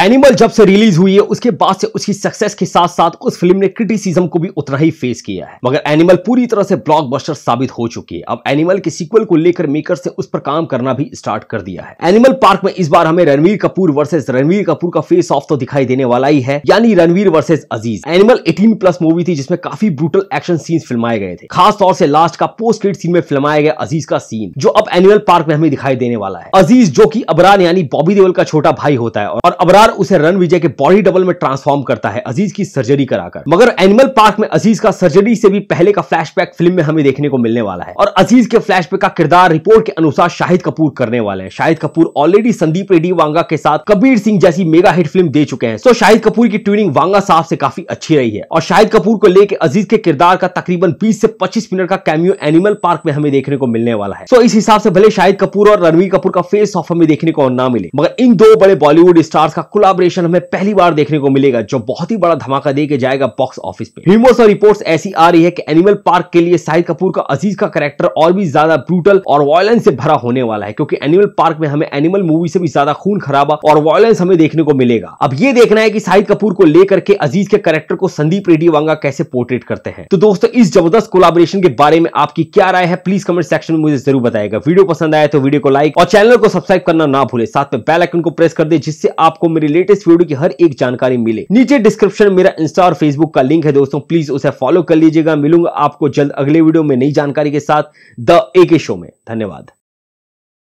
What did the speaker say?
animal जब से release हुई है उसके बाद से उसकी सक्सेस के साथ साथ उस फिल्म ने क्रिटिसिज्म को भी उतना ही फेस किया है मगर एनिमल पूरी तरह से ब्लॉकबस्टर साबित हो चुकी है अब एनिमल के सीक्वल को लेकर मेकर से उस पर काम करना भी स्टार्ट कर दिया है एनिमल पार्क में इस बार हमें रणवीर कपूर वर्सेज रणवीर कपूर का फेस ऑफ तो दिखाई देने वाला ही है यानी Ranveer versus Aziz Animal eighteen plus movie थी जिसमें काफी ब्रूटल एक्शन सीन फिल्माए गए थे खासतौर से लास्ट का पोस्ट क्रेड सीन में फिल्माया गया अजीज का सीन जो अब एनिमल पार्क में हमें दिखाई देने वाला है अजीज जो की अबरान यानी बॉबी देवल का छोटा भाई होता है और अबरान बार उसे रन विजय के बॉडी डबल में ट्रांसफॉर्म करता है अजीज की सर्जरी कराकर मगर एनिमल पार्क में अजीज का सर्जरी से भी पहले का फ्लैशबैक फिल्म में हमें देखने को मिलने वाला है और अजीज के फ्लैशबैक का किरदार रिपोर्ट के अनुसार शाहिद कपूर करने वाले हैं शाहिद कपूर ऑलरेडी संदीप रेड्डी वांगा के साथ कबीर सिंह जैसी मेगा हिट फिल्म दे चुके हैं सो शाहिद कपूर की ट्यूनिंग वांगा साहब से काफी अच्छी रही है और शाहिद कपूर को लेकर अजीज के किरदार का तकरीबन बीस से पच्चीस मिनट का कैम्यू एनिमल पार्क में हमें देखने को मिलने वाला है सो इस हिसाब से भले शाहिद कपूर और रणवीर कपूर का फेस ऑफ हमें देखने को ना मिले मगर इन दो बड़े बॉलीवुड स्टार्स का कोलाबरेशन हमें पहली बार देखने को मिलेगा जो बहुत ही बड़ा धमाका दे के जाएगा बॉक्स ऑफिस पे रिमोर्स और रिपोर्ट्स ऐसी आ रही है कि एनिमल पार्क के लिए शाहिद कपूर का अजीज का कैरेक्टर और भी ज्यादा ब्रूटल और वायलेंस से भरा होने वाला है क्योंकि एनिमल पार्क में हमें एनिमल मूवी से भी ज्यादा खून खराबा और वायलेंस हमें देखने को मिलेगा अब ये देखना है की शाहिद कपूर को लेकर के अजीज के कैरेक्टर को संदीप रेड्डी वांगा कैसे पोर्ट्रेट करते हैं तो दोस्तों इस जबरदस्त कोलाबोरेशन के बारे में आपकी क्या राय है प्लीज कमेंट सेक्शन में मुझे जरूर बताएगा वीडियो पसंद आया तो वीडियो को लाइक और चैनल को सब्सक्राइब करना ना भूले साथ में बेल आइकन को प्रेस कर दे जिससे आपको मेरे मेरी लेटेस्ट वीडियो की हर एक जानकारी मिले नीचे डिस्क्रिप्शन मेरा इंस्टा और फेसबुक का लिंक है दोस्तों प्लीज उसे फॉलो कर लीजिएगा मिलूंगा आपको जल्द अगले वीडियो में नई जानकारी के साथ द एके शो में धन्यवाद